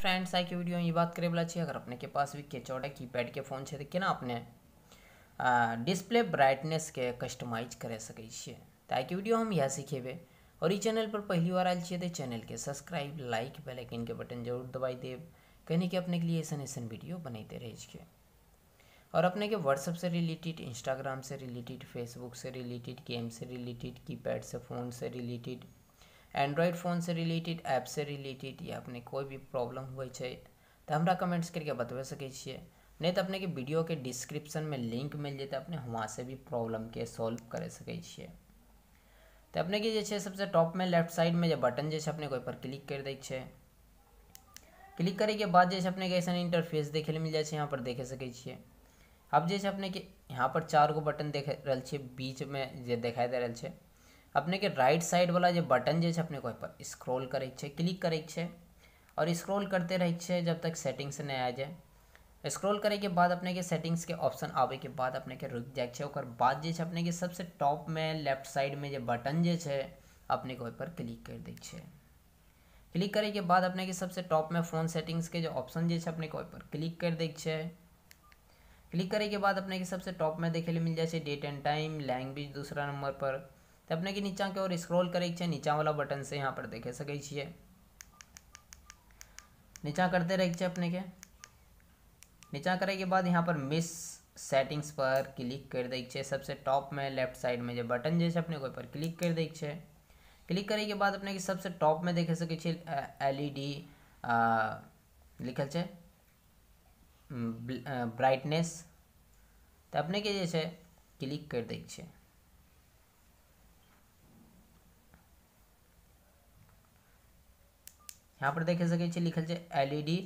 friends I के video में ये बात करे वाला चाहिए अगर अपने के पास भी के है की पैड के फोन है तो केना अपने डिस्प्ले ब्राइटनेस के कस्टमाइज करे सके छियै तो आई के वीडियो हम इएह सीखेबै और ये चैनल पर पहली बार आए छियै चैनल तो के सब्सक्राइब लाइक बेलाइकिन के बटन जरूर दबाई देब कहने के अपने के लिए ऐसा ऐसा वीडियो बनते रहे छियै और अपने के व्हाट्सअप से रिलेटेड इंस्टाग्राम से रिलेटेड फेसबुक से रिलेटेड गेम से रिलेटेड कीपैड से फ़ोन से रिलेटेड एंड्रॉइड फ़ोन से रिलेटेड ऐप से रिलेटेड या अपने कोई भी प्रॉब्लम हुए तो हमारा कमेंट्स करके बतवा सके छे नहीं तो अपने के वीडियो के डिस्क्रिप्शन में लिंक मिल जाए तो अपने वहाँ से भी प्रॉब्लम के सॉल्व कर सके छे तो अपने के जैसे सबसे टॉप में लेफ्ट साइड में जो बटन जैसे अपने कोई पर क्लिक कर दै छे क्लिक करे के बाद जैसे अपने के ऐसा इंटरफेस देखे मिल जाए यहाँ पर देखे सके छे अब जैसे अपने के यहाँ पर चार गो बटन देख रहा बीच में देखा दिखाई दे रहा है अपने के राइट साइड वाला जो बटन जो अपने को स्क्रॉल करे क्लिक करे और स्क्रॉल करते रहे जब तक सेटिंग्स से नहीं आ जाए स्क्रॉल करे के बाद अपने के सेटिंग्स के ऑप्शन आवे के बाद अपने के रुक जाए छे और बाद जो अपने के सबसे टॉप में लेफ्ट साइड में जो बटन जो है अपने को पर क्लिक कर दे छे क्लिक करे के बाद अपने के सबसे टॉप में फ़ोन सेटिंग्स के जो ऑप्शन जे अपने को पर क्लिक कर दे छे क्लिक करे के बाद अपने के सबसे टॉप में देखे मिल जाए डेट एंड टाइम लैंग्वेज दूसरा नंबर पर अपने के नीचा के ओर स्क्रॉल करे छे नीचा वाला बटन से यहाँ पर देखे सके छे नीचा करते रहे छे अपने के नीचा करे के बाद यहाँ पर मिस सेटिंग्स पर क्लिक कर दै छे सबसे टॉप में लेफ्ट साइड में जो बटन जैसे अपने को पर क्लिक कर दै छे क्लिक करे के बाद अपने के सबसे टॉप में देखे सके छे एलईडी लिखल छे ब्राइटनेस तो अपने के जैसे क्लिक कर दै छे यहाँ पर देख सकते लिखल है एलईडी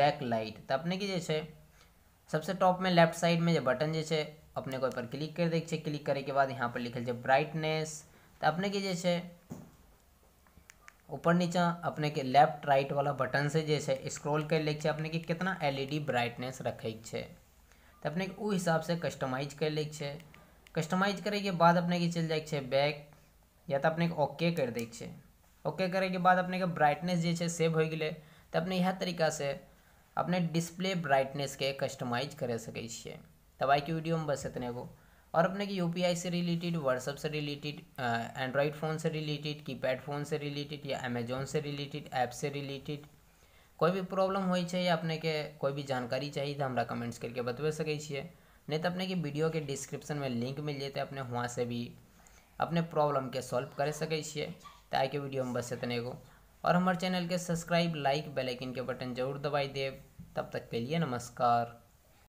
बैक लाइट तो अपने की जैसे सबसे टॉप में लेफ्ट साइड में बटन जैसे अपने को पर क्लिक कर देखिए क्लिक करे के बाद यहाँ पर लिखल है ब्राइटनेस तो अपने की ऊपर नीचा अपने के लेफ्ट राइट वाला बटन से जैसे स्क्रॉल कर ले e तो अपने के कितना एलईडी ब्राइटनेस रखे तो अपने उ हिसाब से कस्टमाइज कर ले कस्टमाइज करे के बाद अपने के चल जाए बैक या तो अपने ओके कर दे ओके करे के बाद अपने के ब्राइटनेस जे है सेव हो गए तो अपने यह तरीका से अपने डिस्प्ले ब्राइटनेस के कस्टमाइज कर सकते तब आई के वीडियो में बस इतने को और अपने के यूपीआई से रिलेटेड व्हाट्सअप से रिलेटेड एंड्रॉइड फ़ोन से रिलेटेड कीपैड फ़ोन से रिलेटेड या अमेजोन से रिलेटेड ऐप से रिलेटेड कोई भी प्रॉब्लम हो अपने के कोई भी जानकारी चाहिए तो हमारा कमेंट्स करके बतवे सकते नहीं तो अपने की वीडियो के डिस्क्रिप्शन में लिंक मिल जाते अपने वहाँ से भी अपने प्रॉब्लम के सॉल्व कर सकते तो के वीडियो में बस इतने को और हमारे चैनल के सब्सक्राइब लाइक बेलाइकिन के बटन जरूर दबाई दे तब तक के लिए नमस्कार